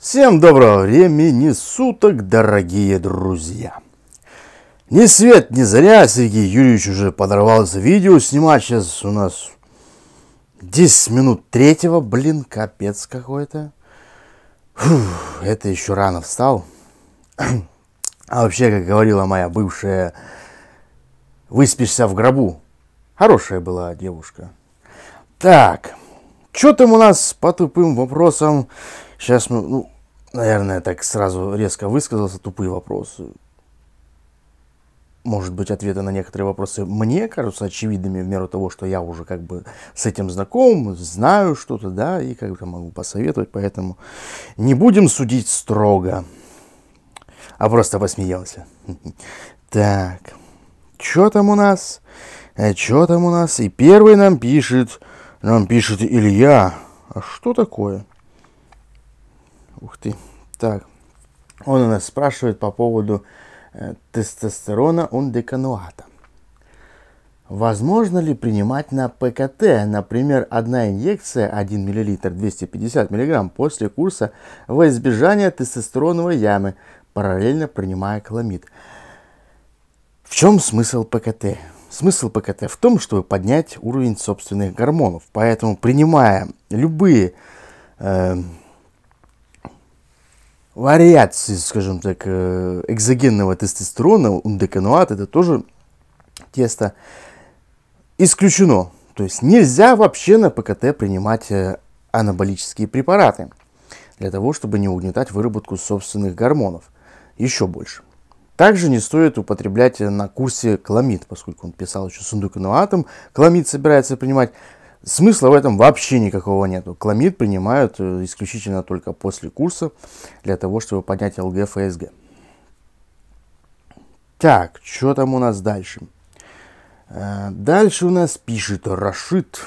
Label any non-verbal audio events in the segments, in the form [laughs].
Всем доброго времени суток, дорогие друзья! Ни свет, ни заря, Сергей Юрьевич уже подорвался видео снимать. Сейчас у нас 10 минут третьего, блин, капец какой-то. Это еще рано встал. А вообще, как говорила моя бывшая, выспишься в гробу. Хорошая была девушка. Так, что там у нас по тупым вопросам? Сейчас мы, ну, наверное, так сразу резко высказался, тупые вопросы. Может быть, ответы на некоторые вопросы мне кажутся очевидными в меру того, что я уже как бы с этим знаком, знаю что-то, да, и как бы могу посоветовать, поэтому не будем судить строго. А просто посмеялся. [laughs] Так, что там у нас? Э, что там у нас? И первый нам пишет, нам пишет Илья. А что такое? Ух ты. Так. Он у нас спрашивает по поводу э, тестостерона ундекануата. Возможно ли принимать на ПКТ, например, одна инъекция 1 мл 250 мг после курса во избежание тестостероновой ямы, параллельно принимая кламид? В чем смысл ПКТ? Смысл ПКТ в том, чтобы поднять уровень собственных гормонов. Поэтому, принимая любые э, вариации, скажем так, э, экзогенного тестостерона, ундеканоат – это тоже тесто, исключено. То есть нельзя вообще на ПКТ принимать э, анаболические препараты для того, чтобы не угнетать выработку собственных гормонов еще больше. Также не стоит употреблять на курсе кламид, поскольку он писал еще с ундеканоатом. Кламид собирается принимать Смысла в этом вообще никакого нету. Кламид принимают э, исключительно только после курса для того, чтобы поднять ЛГ ФСГ. Так, что там у нас дальше? Э, дальше у нас пишет Рашид.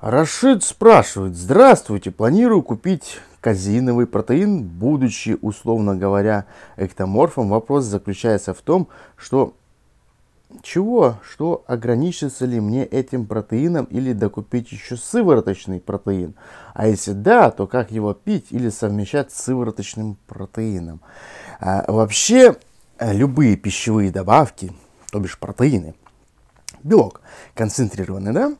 Рашид спрашивает, здравствуйте, планирую купить казеиновый протеин, будучи, условно говоря, эктоморфом. Вопрос заключается в том, что чего, что ограничится ли мне этим протеином или докупить еще сывороточный протеин? А если да, то как его пить или совмещать с сывороточным протеином? А, вообще, э, любые пищевые добавки, то бишь протеины, белок концентрированный, да,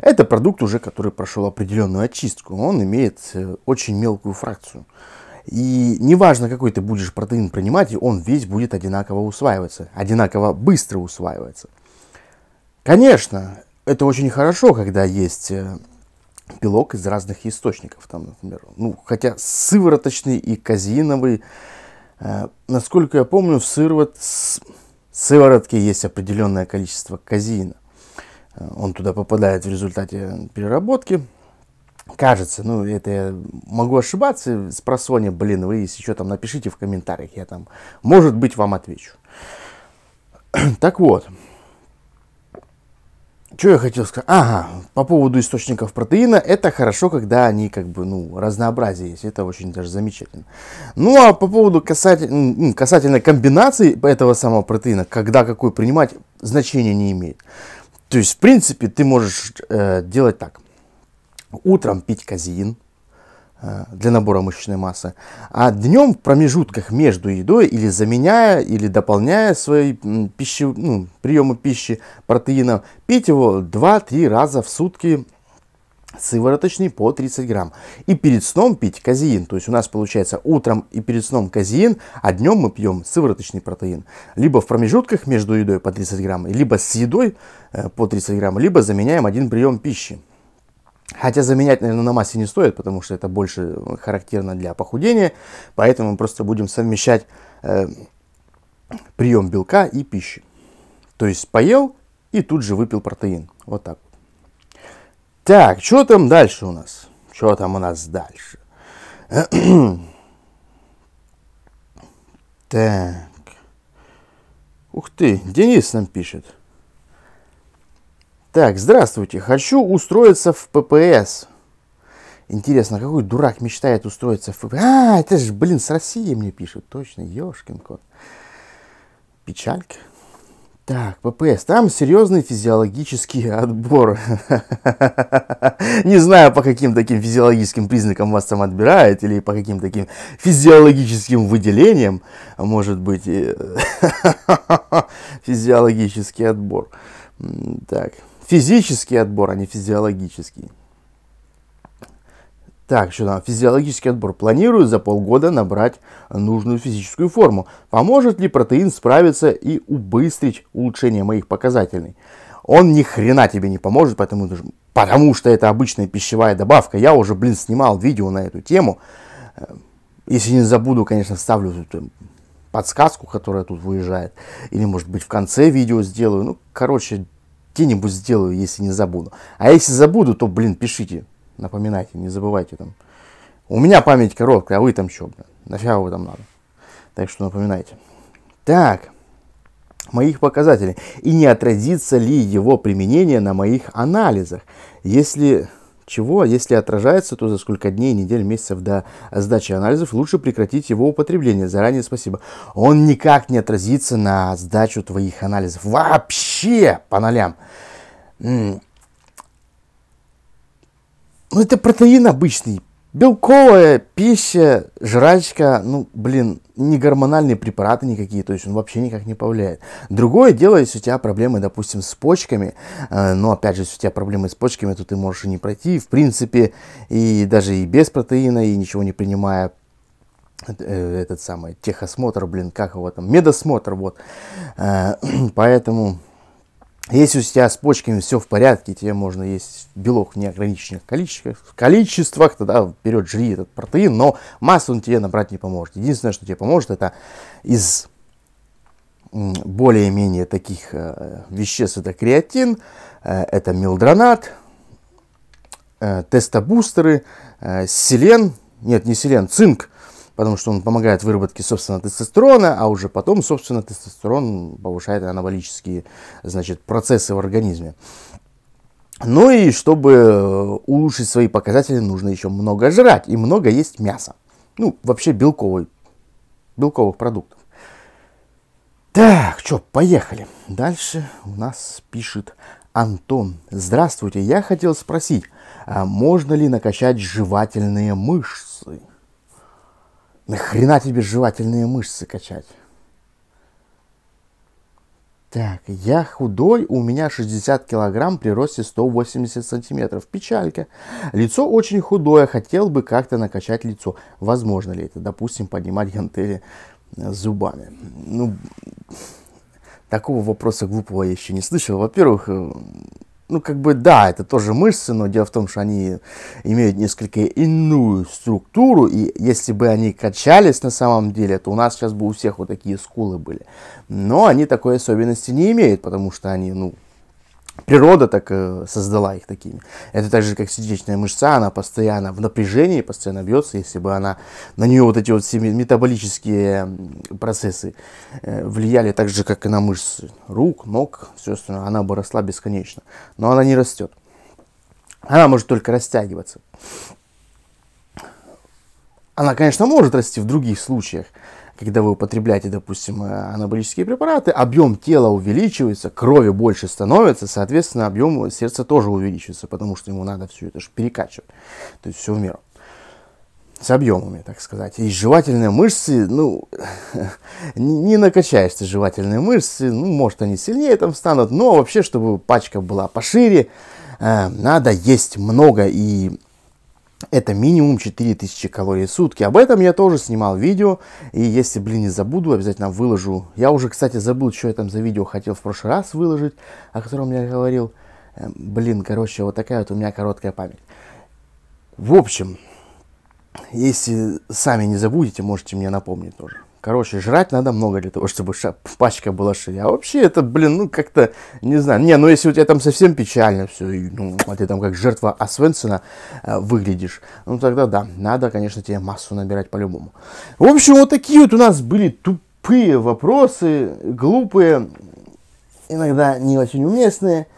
это продукт уже, который прошел определенную очистку. Он имеет э, очень мелкую фракцию. И неважно, какой ты будешь протеин принимать, он весь будет одинаково усваиваться, одинаково быстро усваивается. Конечно, это очень хорошо, когда есть белок э, из разных источников, там, например, ну, хотя сывороточный и казиновый, э, насколько я помню, в сыворот, сыворотке есть определенное количество казина. Э, он туда попадает в результате переработки, кажется, ну, это я могу ошибаться, с просони, блин, вы, если что, там напишите в комментариях, я там, может быть, вам отвечу. [clears throat] Так вот, что я хотел сказать? Ага, по поводу источников протеина, это хорошо, когда они как бы, ну, разнообразие есть, это очень даже замечательно. Ну, а по поводу касательно, касательно комбинаций этого самого протеина, когда какой принимать, значения не имеет. То есть, в принципе, ты можешь э, делать так утром пить казеин э, для набора мышечной массы, а днем в промежутках между едой или заменяя, или дополняя свои пищи, ну, приемы пищи протеином, пить его 2-3 раза в сутки сывороточный по 30 грамм. И перед сном пить казеин. То есть у нас получается утром и перед сном казеин, а днем мы пьем сывороточный протеин. Либо в промежутках между едой по 30 грамм, либо с едой э, по 30 грамм, либо заменяем один прием пищи. Хотя заменять, наверное, на массе не стоит, потому что это больше э, характерно для похудения. Поэтому мы просто будем совмещать э, прием белка и пищи. То есть поел и тут же выпил протеин. Вот так. Так, что там дальше у нас? Что там у нас дальше? [clears throat] так. Ух ты, Денис нам пишет. Так, здравствуйте. Хочу устроиться в ППС. Интересно, какой дурак мечтает устроиться в ППС? А, это же, блин, с России мне пишут. Точно, ешкин кот. Печалька. Так, ППС. Там серьезный физиологический [laughs] отбор. Не знаю, по каким таким физиологическим признакам вас там отбирают, или по каким таким физиологическим выделениям, а может быть, [laughs] физиологический отбор. Так. Физический отбор, а не физиологический. Так, что там, физиологический отбор. Планирую за полгода набрать нужную физическую форму. Поможет ли протеин справиться и убыстрить улучшение моих показателей? Он ни хрена тебе не поможет, потому, потому что это обычная пищевая добавка. Я уже, блин, снимал видео на эту тему. Э, если не забуду, конечно, ставлю тут э, подсказку, которая тут выезжает. Или, может быть, в конце видео сделаю. Ну, короче, где-нибудь сделаю, если не забуду. А если забуду, то, блин, пишите, напоминайте, не забывайте там. У меня память короткая, а вы там что, блин, нафига вы там надо. Так что напоминайте. Так, моих показателей. И не отразится ли его применение на моих анализах? Если чего, а если отражается, то за сколько дней, недель, месяцев до сдачи анализов лучше прекратить его употребление. Заранее спасибо. Он никак не отразится на сдачу твоих анализов. Вообще! вообще по нолям. Ну, это протеин обычный. Белковая пища, жрачка, ну, блин, не гормональные препараты никакие, то есть он вообще никак не повлияет. Другое дело, если у тебя проблемы, допустим, с почками, э, но опять же, если у тебя проблемы с почками, то ты можешь и не пройти, в принципе, и даже и без протеина, и ничего не принимая э, этот самый техосмотр, блин, как его там, медосмотр, вот. Э, [clears throat] поэтому если у тебя с почками все в порядке, тебе можно есть белок в неограниченных количествах, в количествах тогда вперед жри этот протеин, но массу он тебе набрать не поможет. Единственное, что тебе поможет, это из более-менее таких э, веществ, это креатин, э, это мелдронат, э, тестобустеры, селен, нет, не селен, цинк, потому что он помогает выработке, собственно, тестостерона, а уже потом, собственно, тестостерон повышает анаболические значит, процессы в организме. Ну и чтобы э, улучшить свои показатели, нужно еще много жрать и много есть мяса. Ну, вообще белковый, белковых продуктов. Так, что, поехали. Дальше у нас пишет Антон. Здравствуйте, я хотел спросить, а можно ли накачать жевательные мышцы? Нахрена тебе жевательные мышцы качать? Так, я худой, у меня 60 килограмм при росте 180 сантиметров. Печалька. Лицо очень худое, хотел бы как-то накачать лицо. Возможно ли это? Допустим, поднимать гантели э, зубами. Ну, такого вопроса глупого я еще не слышал. Во-первых, э, ну, как бы, да, это тоже мышцы, но дело в том, что они имеют несколько иную структуру, и если бы они качались на самом деле, то у нас сейчас бы у всех вот такие скулы были. Но они такой особенности не имеют, потому что они, ну, природа так э, создала их такими. Это так же, как сердечная мышца, она постоянно в напряжении, постоянно бьется, если бы она, на нее вот эти вот все метаболические процессы э, влияли так же, как и на мышцы рук, ног, все остальное, она бы росла бесконечно. Но она не растет. Она может только растягиваться. Она, конечно, может расти в других случаях, когда вы употребляете, допустим, э, анаболические препараты, объем тела увеличивается, крови больше становится, соответственно, объем сердца тоже увеличивается, потому что ему надо все это же перекачивать. То есть все в меру с объемами, так сказать. И жевательные мышцы, ну, [laughs] не накачаешься жевательные мышцы, ну, может, они сильнее там станут, но вообще, чтобы пачка была пошире, э, надо есть много и это минимум 4000 калорий в сутки. Об этом я тоже снимал видео. И если, блин, не забуду, обязательно выложу. Я уже, кстати, забыл, что я там за видео хотел в прошлый раз выложить, о котором я говорил. Эм, блин, короче, вот такая вот у меня короткая память. В общем, если сами не забудете, можете мне напомнить тоже. Короче, жрать надо много для того, чтобы ша- пачка была шире. А вообще это, блин, ну как-то, не знаю. Не, ну если у тебя там совсем печально все, ну, а ты там как жертва Освенцина э, выглядишь, ну тогда да, надо, конечно, тебе массу набирать по-любому. В общем, вот такие вот у нас были тупые вопросы, глупые, иногда не очень уместные.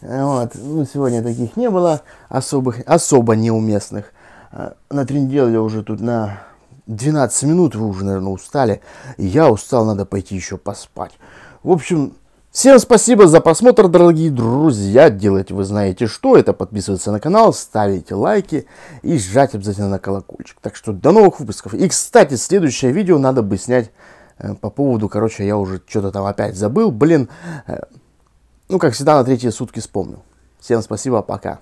Э, вот. Ну, сегодня таких не было особых, особо неуместных. Э, Натренделил я уже тут на 12 минут, вы уже, наверное, устали. Я устал, надо пойти еще поспать. В общем, всем спасибо за просмотр, дорогие друзья. Делайте вы знаете что. Это подписываться на канал, ставите лайки и жать обязательно на колокольчик. Так что до новых выпусков. И, кстати, следующее видео надо бы снять э, по поводу, короче, я уже что-то там опять забыл. Блин, э, ну, как всегда, на третьи сутки вспомнил. Всем спасибо, пока.